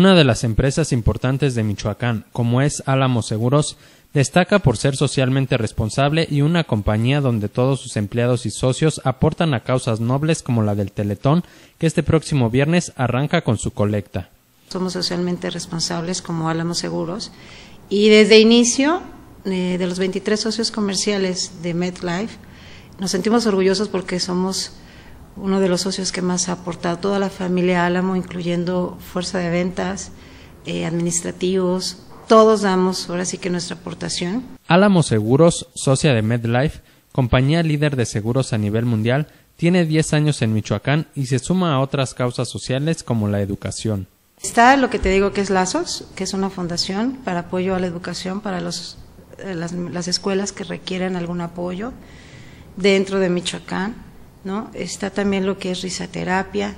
Una de las empresas importantes de Michoacán, como es Álamo Seguros, destaca por ser socialmente responsable y una compañía donde todos sus empleados y socios aportan a causas nobles como la del Teletón, que este próximo viernes arranca con su colecta. Somos socialmente responsables como Álamo Seguros y desde inicio eh, de los 23 socios comerciales de MedLife nos sentimos orgullosos porque somos uno de los socios que más ha aportado, toda la familia Álamo, incluyendo fuerza de ventas, eh, administrativos, todos damos ahora sí que nuestra aportación. Álamo Seguros, socia de MedLife, compañía líder de seguros a nivel mundial, tiene 10 años en Michoacán y se suma a otras causas sociales como la educación. Está lo que te digo que es Lazos, que es una fundación para apoyo a la educación para eh, las escuelas que requieren algún apoyo dentro de Michoacán. ¿no? Está también lo que es risaterapia,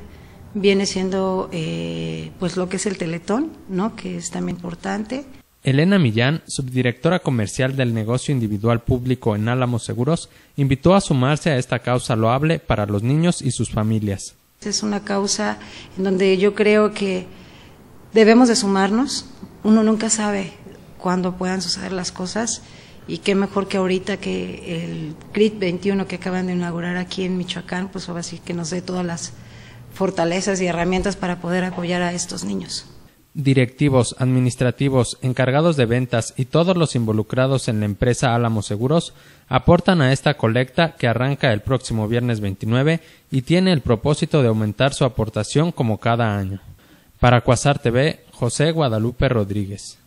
viene siendo eh, pues lo que es el teletón, ¿no? Que es también importante. Elena Millán, subdirectora comercial del negocio individual público en Álamos Seguros, invitó a sumarse a esta causa loable para los niños y sus familias. Es una causa en donde yo creo que debemos de sumarnos. Uno nunca sabe cuándo puedan suceder las cosas y qué mejor que ahorita que el CRIT 21 que acaban de inaugurar aquí en Michoacán, pues ahora sí que nos dé todas las fortalezas y herramientas para poder apoyar a estos niños. Directivos, administrativos, encargados de ventas y todos los involucrados en la empresa Álamo Seguros aportan a esta colecta que arranca el próximo viernes 29 y tiene el propósito de aumentar su aportación como cada año. Para Cuasar TV, José Guadalupe Rodríguez.